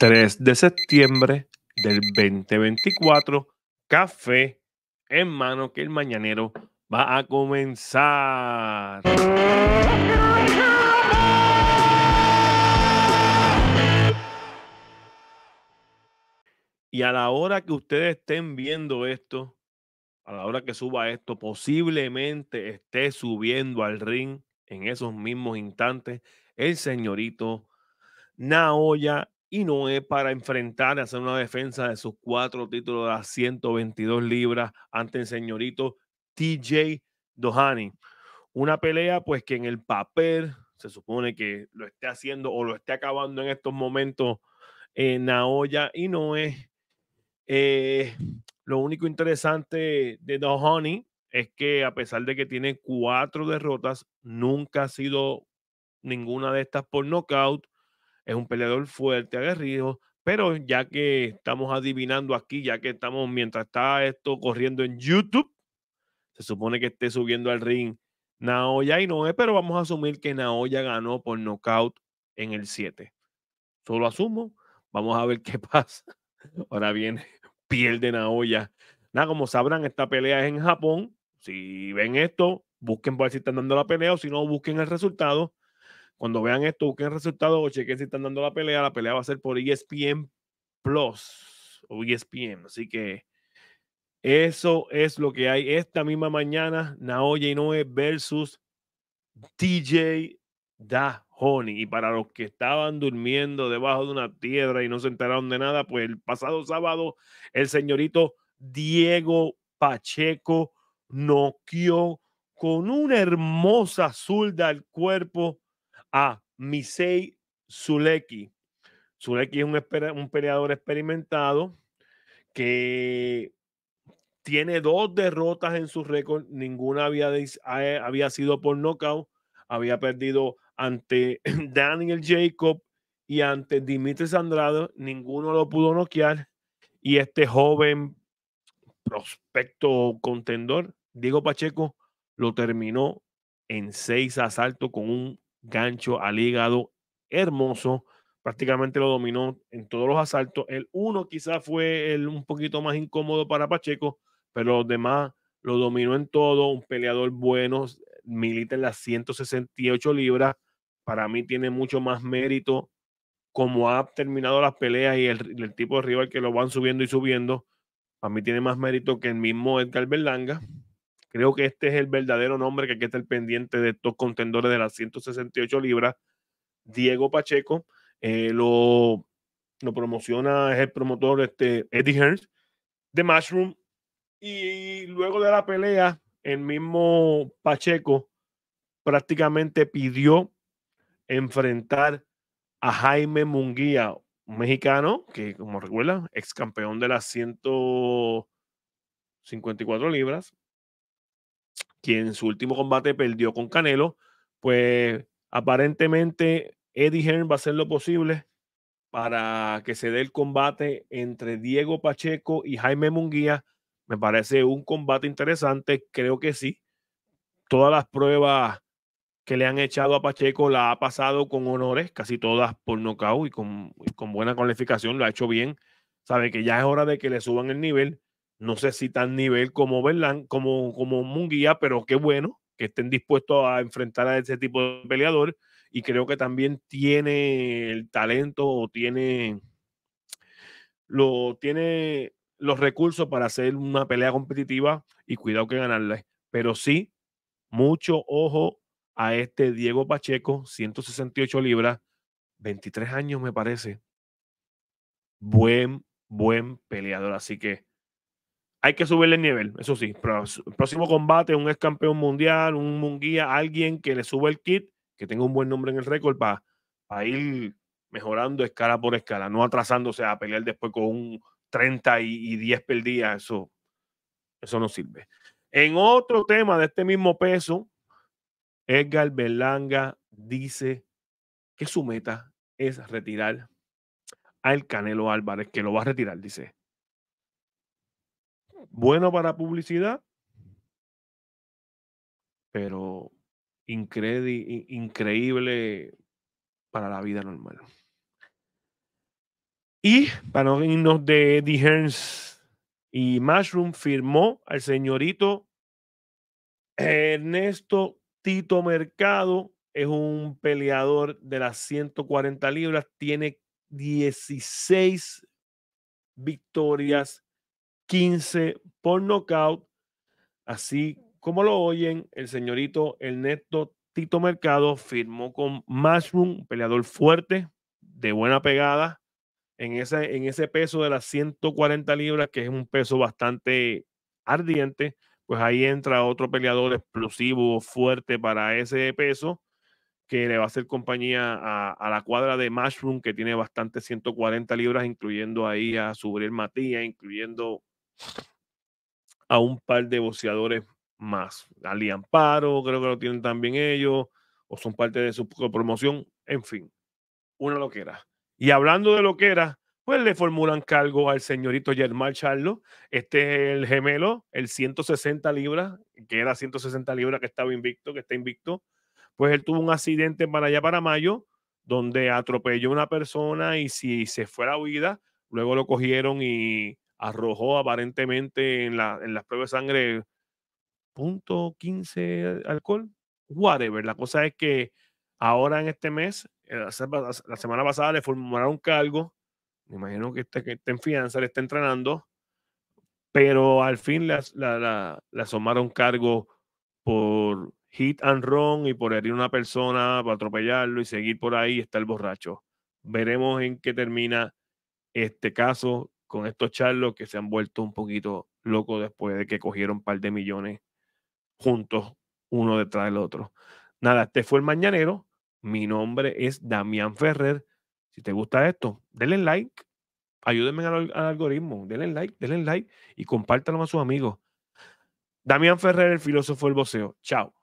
3 de septiembre del 2024, café en mano que el mañanero va a comenzar. Y a la hora que ustedes estén viendo esto, a la hora que suba esto, posiblemente esté subiendo al ring en esos mismos instantes el señorito Naoya y no es para enfrentar, hacer una defensa de sus cuatro títulos a 122 libras ante el señorito TJ Dohani. Una pelea pues que en el papel se supone que lo esté haciendo o lo esté acabando en estos momentos en Naoya y no es. Eh, lo único interesante de Dohani es que a pesar de que tiene cuatro derrotas, nunca ha sido ninguna de estas por knockout es un peleador fuerte, aguerrido, pero ya que estamos adivinando aquí, ya que estamos, mientras está esto corriendo en YouTube, se supone que esté subiendo al ring Naoya y Noé, pero vamos a asumir que Naoya ganó por knockout en el 7. Solo asumo, vamos a ver qué pasa. Ahora viene, pierde Naoya. Nada, como sabrán, esta pelea es en Japón. Si ven esto, busquen por si están dando la pelea o si no, busquen el resultado. Cuando vean esto, busquen resultados o chequen si están dando la pelea. La pelea va a ser por ESPN Plus o ESPN. Así que eso es lo que hay esta misma mañana. Naoya Inoue versus TJ Honey. Y para los que estaban durmiendo debajo de una piedra y no se enteraron de nada, pues el pasado sábado el señorito Diego Pacheco noqueó con una hermosa zurda al cuerpo a Misei Zuleki. Zuleki es un, peleador experimentado que tiene dos derrotas en su récord, ninguna había, eh, había sido por knockout. había perdido ante Daniel Jacob y ante Dimitri Sandrado. ninguno lo pudo noquear. Y este joven prospecto contendor, Diego Pacheco, lo terminó en seis asaltos con un gancho al hígado, hermoso, prácticamente lo dominó en todos los asaltos. El uno quizás fue el un poquito más incómodo para Pacheco, pero los demás lo dominó en todo, un peleador bueno, milita en las 168 libras, para mí tiene mucho más mérito como ha terminado las peleas y el, tipo de rival que lo van subiendo y subiendo, Para mí tiene más mérito que el mismo Edgar Berlanga. Creo que este es el verdadero nombre que queda está el pendiente de estos contendores de las 168 libras. Diego Pacheco eh, lo, lo, promociona, es el promotor este, Eddie Hearns de Mushroom. Y luego de la pelea, el mismo Pacheco prácticamente pidió enfrentar a Jaime Munguía, un mexicano que, como recuerda, ex campeón de las 154 libras, quien en su último combate perdió con Canelo, pues aparentemente Eddie Hearn va a hacer lo posible para que se dé el combate entre Diego Pacheco y Jaime Munguía. Me parece un combate interesante, creo que sí. Todas las pruebas que le han echado a Pacheco la ha pasado con honores, casi todas por nocaut y con, y con buena calificación, lo ha hecho bien. Sabe que ya es hora de que le suban el nivel no sé si tan nivel como Berlán, como, como Munguía, pero qué bueno que estén dispuestos a enfrentar a ese tipo de peleador. Y creo que también tiene el talento o tiene, lo, tiene los recursos para hacer una pelea competitiva y cuidado que ganarle. Pero sí, mucho ojo a este Diego Pacheco, 168 libras, 23 años me parece. Buen, buen peleador. Así que hay que subirle el nivel, eso sí. Pero, próximo combate, un ex campeón mundial, un munguía, alguien que le sube el kit, que tenga un buen nombre en el récord para ir mejorando escala por escala, no atrasándose a pelear después con un 30 y, 10 perdidas. Eso, eso no sirve. En otro tema de este mismo peso, Edgar Berlanga dice que su meta es retirar al Canelo Álvarez, que lo va a retirar, dice bueno para publicidad, pero increíble para la vida normal. Y para no irnos de Eddie y Mushroom, firmó al señorito Ernesto Tito Mercado. Es un peleador de las 140 libras. Tiene 16 victorias 15 por nocaut. Así como lo oyen, el señorito neto Tito Mercado firmó con Mushroom, peleador fuerte, de buena pegada, en ese, en ese peso de las 140 libras, que es un peso bastante ardiente, pues ahí entra otro peleador explosivo, fuerte para ese peso, que le va a hacer compañía a, la cuadra de Mushroom, que tiene bastante 140 libras, incluyendo ahí a Subriel Matías, incluyendo a un par de boxeadores más. Ali Amparo, creo que lo tienen también ellos, o son parte de su promoción, en fin, una loquera. Y hablando de loquera, pues le formulan cargo al señorito Germán Charlo. Este es el gemelo, el 160 libras, que era 160 libras que estaba invicto, que está invicto. Pues él tuvo un accidente para allá para mayo, donde atropelló a una persona y si se fue a la huida, luego lo cogieron y arrojó aparentemente en, las pruebas de sangre 15 alcohol, whatever. La cosa es que ahora en este mes, eh, la semana pasada le formularon cargo, me imagino este, que está, en fianza, le está entrenando, pero al fin le, la, la, asomaron cargo por hit and run y por herir a una persona, por atropellarlo y seguir por ahí, está el borracho. Veremos en qué termina este caso con estos charlos que se han vuelto un poquito locos después de que cogieron un par de millones juntos, uno detrás del otro. Nada, este fue el mañanero. Mi nombre es Damián Ferrer. Si te gusta esto, denle like. Ayúdenme al, algoritmo. Denle like, denle like y compártanlo a sus amigos. Damián Ferrer, el filósofo del voceo. Chao.